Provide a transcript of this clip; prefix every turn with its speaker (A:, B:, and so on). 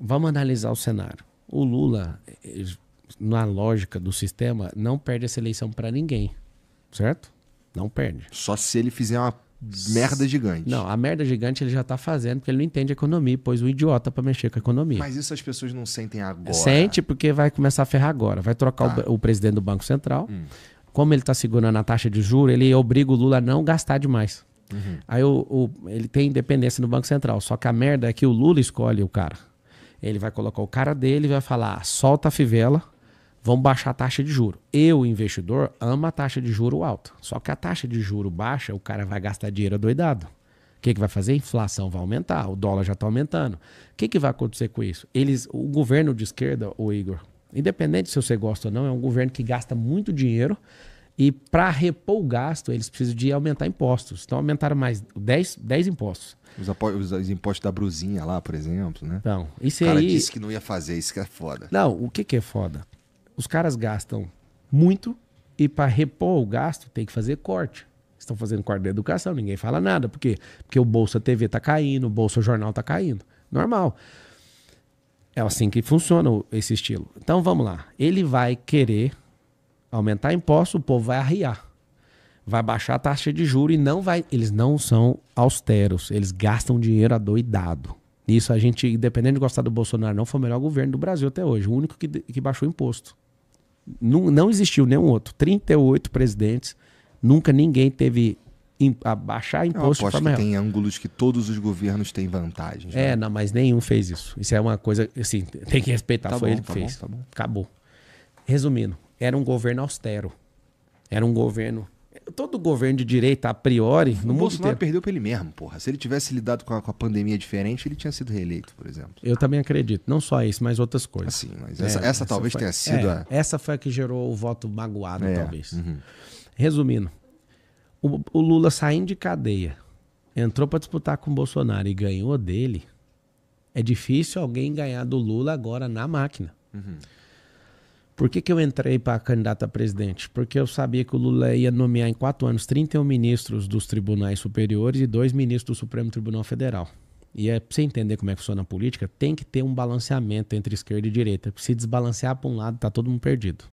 A: Vamos analisar o cenário. O Lula, eh, na lógica do sistema, não perde essa eleição para ninguém,
B: certo? Não perde. Só se ele fizer uma merda gigante.
A: Não, a merda gigante ele já tá fazendo porque ele não entende economia, pois um idiota para mexer com a economia. Mas
B: isso as pessoas não sentem agora. Sente
A: porque vai começar a ferrar agora. Vai trocar tá. o, o, presidente do Banco Central. Hum. Como ele tá segurando a taxa de juros, ele obriga o Lula a não gastar demais. Uhum. Aí o, o, ele tem independência no Banco Central. Só que a merda é que o Lula escolhe o cara. Ele vai colocar o cara dele e vai falar: solta a fivela, vamos baixar a taxa de juro. Eu, investidor, amo a taxa de juro alta. Só que a taxa de juro baixa, o cara vai gastar dinheiro doidado. O que, que vai fazer? A inflação vai aumentar, o dólar já está aumentando. O que, que vai acontecer com isso? Eles, o governo de esquerda, o Igor, independente se você gosta ou não, é um governo que gasta muito dinheiro e para repor o gasto, eles precisam de aumentar impostos. Então aumentaram mais
B: 10, 10 impostos. Os, os impostos da brusinha lá, por exemplo, né? Então, isso aí... O cara aí... disse que não ia fazer, isso que é foda. Não, o que, que é foda? Os caras gastam
A: muito e para repor o gasto tem que fazer corte. Estão fazendo corte da educação, ninguém fala nada. Por quê? Porque o Bolsa TV está caindo, o Bolsa Jornal está caindo. Normal. É assim que funciona esse estilo. Então vamos lá. Ele vai querer Aumentar imposto, o povo vai arriar. Vai baixar a taxa de juros e não vai. Eles não são austeros. Eles gastam dinheiro adoidado. Isso a gente, independente de gostar do Bolsonaro, não foi o melhor governo do Brasil até hoje. O único que, que baixou imposto. Não, não existiu nenhum outro. 38 presidentes. Nunca ninguém teve Im, a baixar imposto Eu aposto que tem
B: ângulos que todos os governos têm vantagens. É, né? não, mas nenhum fez isso. Isso é uma
A: coisa, assim, tem que respeitar. Tá Foi bom, ele que tá fez. Bom, tá bom.
B: Acabou. Resumindo, era um governo
A: austero. Era um governo. Todo governo de direita, a priori, no o Bolsonaro inteiro.
B: perdeu pra ele mesmo, porra. Se ele tivesse lidado com a, com a, pandemia diferente, ele tinha sido reeleito, por exemplo. Eu
A: também acredito. Não só isso, mas outras coisas. Assim, mas essa, é, essa, essa talvez foi, tenha sido é, a...
B: Essa foi a que gerou o voto
A: magoado, é, talvez. Uhum. Resumindo, o, o Lula saindo de cadeia, entrou para disputar com o Bolsonaro e ganhou dele. É difícil alguém ganhar do Lula agora na máquina. Uhum. Por que, que eu entrei para candidato a presidente? Porque eu sabia que o Lula ia nomear em quatro anos 31 ministros dos tribunais superiores e dois ministros do Supremo Tribunal Federal. E é pra você entender como é que funciona a política, tem que ter um balanceamento entre esquerda e direita. Se desbalancear para um lado, tá todo mundo perdido.